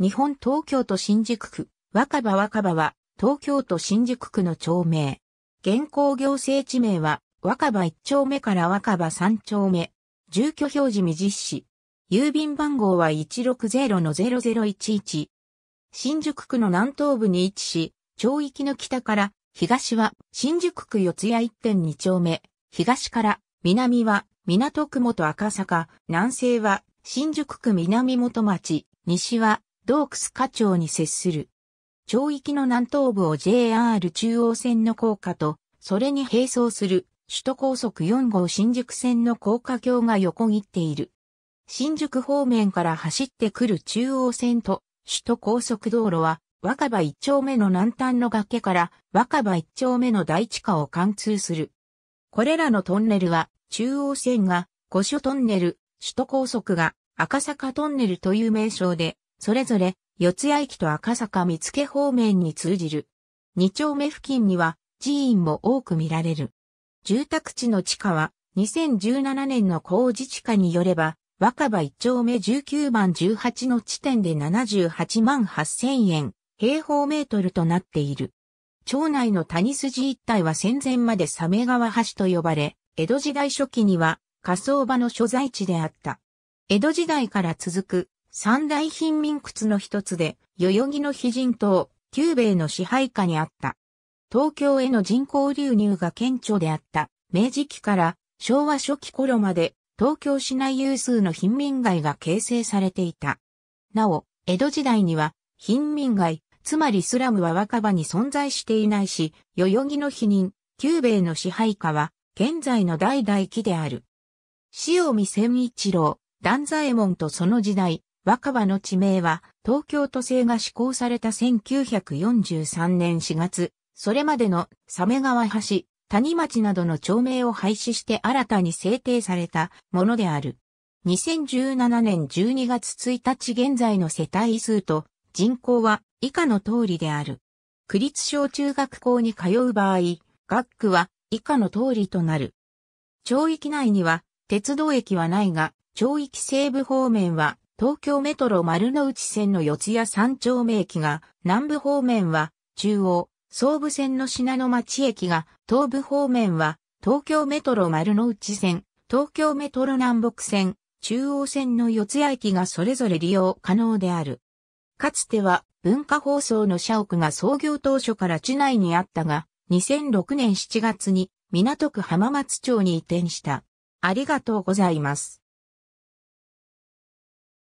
日本東京都新宿区、若葉若葉は、東京都新宿区の町名。現行行政地名は、若葉1丁目から若葉3丁目。住居表示未実施。郵便番号は160-0011。新宿区の南東部に位置し、町域の北から、東は新宿区四谷一1.2丁目。東から、南は港区元赤坂。南西は新宿区南元町。西は洞窟課長に接する。町域の南東部を JR 中央線の高架と、それに並走する首都高速4号新宿線の高架橋が横切っている。新宿方面から走ってくる中央線と首都高速道路は若葉一丁目の南端の崖から若葉一丁目の大地下を貫通する。これらのトンネルは中央線が五所トンネル、首都高速が赤坂トンネルという名称でそれぞれ四谷駅と赤坂見附方面に通じる。二丁目付近には寺院も多く見られる。住宅地の地下は2017年の工事地下によれば若葉一丁目19番18の地点で78万8千円平方メートルとなっている。町内の谷筋一帯は戦前までサメ川橋と呼ばれ、江戸時代初期には仮想場の所在地であった。江戸時代から続く三大貧民窟の一つで、代々木の非人島、旧米の支配下にあった。東京への人口流入が顕著であった、明治期から昭和初期頃まで、東京市内有数の貧民街が形成されていた。なお、江戸時代には、貧民街、つまりスラムは若葉に存在していないし、代々木の否認、旧米の支配下は、現在の代々木である。塩見千一郎、段左衛門とその時代、若葉の地名は、東京都政が施行された1943年4月、それまでの鮫川橋、谷町などの町名を廃止して新たに制定されたものである。2017年12月1日現在の世帯数と人口は以下の通りである。区立小中学校に通う場合、学区は以下の通りとなる。町域内には鉄道駅はないが、町域西部方面は東京メトロ丸の内線の四谷三丁目駅が、南部方面は中央、総武線の品の町駅が、東部方面は東京メトロ丸の内線、東京メトロ南北線、中央線の四谷駅がそれぞれ利用可能である。かつては文化放送の社屋が創業当初から地内にあったが、2006年7月に港区浜松町に移転した。ありがとうございます。